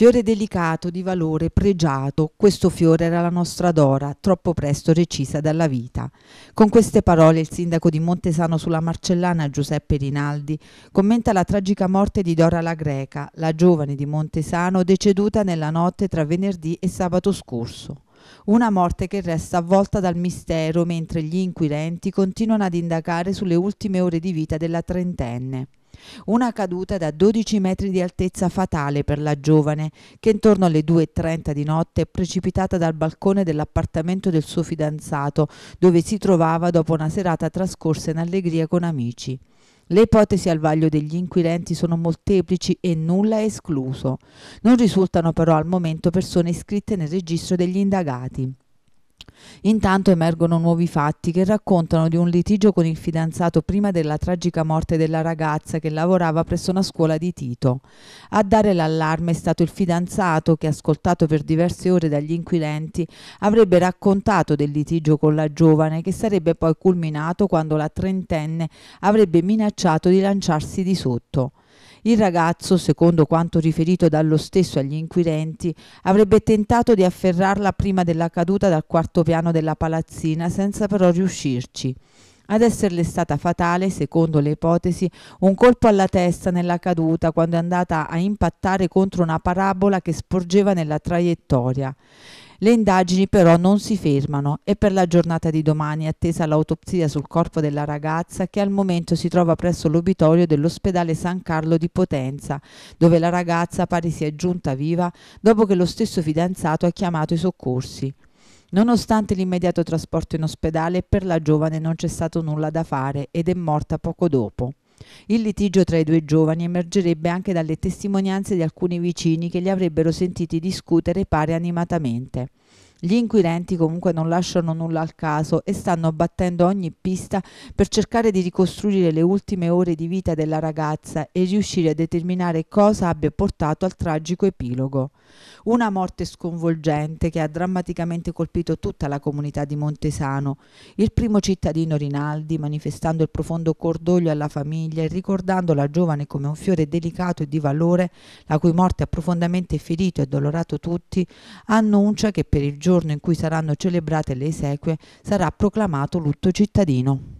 Fiore delicato, di valore, pregiato, questo fiore era la nostra Dora, troppo presto recisa dalla vita. Con queste parole il sindaco di Montesano sulla Marcellana, Giuseppe Rinaldi, commenta la tragica morte di Dora la Greca, la giovane di Montesano deceduta nella notte tra venerdì e sabato scorso. Una morte che resta avvolta dal mistero mentre gli inquirenti continuano ad indagare sulle ultime ore di vita della trentenne. Una caduta da 12 metri di altezza fatale per la giovane, che intorno alle 2.30 di notte è precipitata dal balcone dell'appartamento del suo fidanzato, dove si trovava dopo una serata trascorsa in allegria con amici. Le ipotesi al vaglio degli inquirenti sono molteplici e nulla è escluso. Non risultano però al momento persone iscritte nel registro degli indagati. Intanto emergono nuovi fatti che raccontano di un litigio con il fidanzato prima della tragica morte della ragazza che lavorava presso una scuola di Tito. A dare l'allarme è stato il fidanzato che, ascoltato per diverse ore dagli inquirenti, avrebbe raccontato del litigio con la giovane che sarebbe poi culminato quando la trentenne avrebbe minacciato di lanciarsi di sotto. Il ragazzo, secondo quanto riferito dallo stesso agli inquirenti, avrebbe tentato di afferrarla prima della caduta dal quarto piano della palazzina senza però riuscirci. Ad esserle stata fatale, secondo le ipotesi, un colpo alla testa nella caduta quando è andata a impattare contro una parabola che sporgeva nella traiettoria. Le indagini però non si fermano e per la giornata di domani è attesa l'autopsia sul corpo della ragazza che al momento si trova presso l'obitorio dell'ospedale San Carlo di Potenza, dove la ragazza pare sia giunta viva dopo che lo stesso fidanzato ha chiamato i soccorsi. Nonostante l'immediato trasporto in ospedale, per la giovane non c'è stato nulla da fare ed è morta poco dopo. Il litigio tra i due giovani emergerebbe anche dalle testimonianze di alcuni vicini che li avrebbero sentiti discutere pare animatamente. Gli inquirenti comunque non lasciano nulla al caso e stanno abbattendo ogni pista per cercare di ricostruire le ultime ore di vita della ragazza e riuscire a determinare cosa abbia portato al tragico epilogo. Una morte sconvolgente che ha drammaticamente colpito tutta la comunità di Montesano. Il primo cittadino Rinaldi, manifestando il profondo cordoglio alla famiglia e ricordando la giovane come un fiore delicato e di valore, la cui morte ha profondamente ferito e dolorato tutti, annuncia che per il giorno giorno in cui saranno celebrate le esequie sarà proclamato lutto cittadino.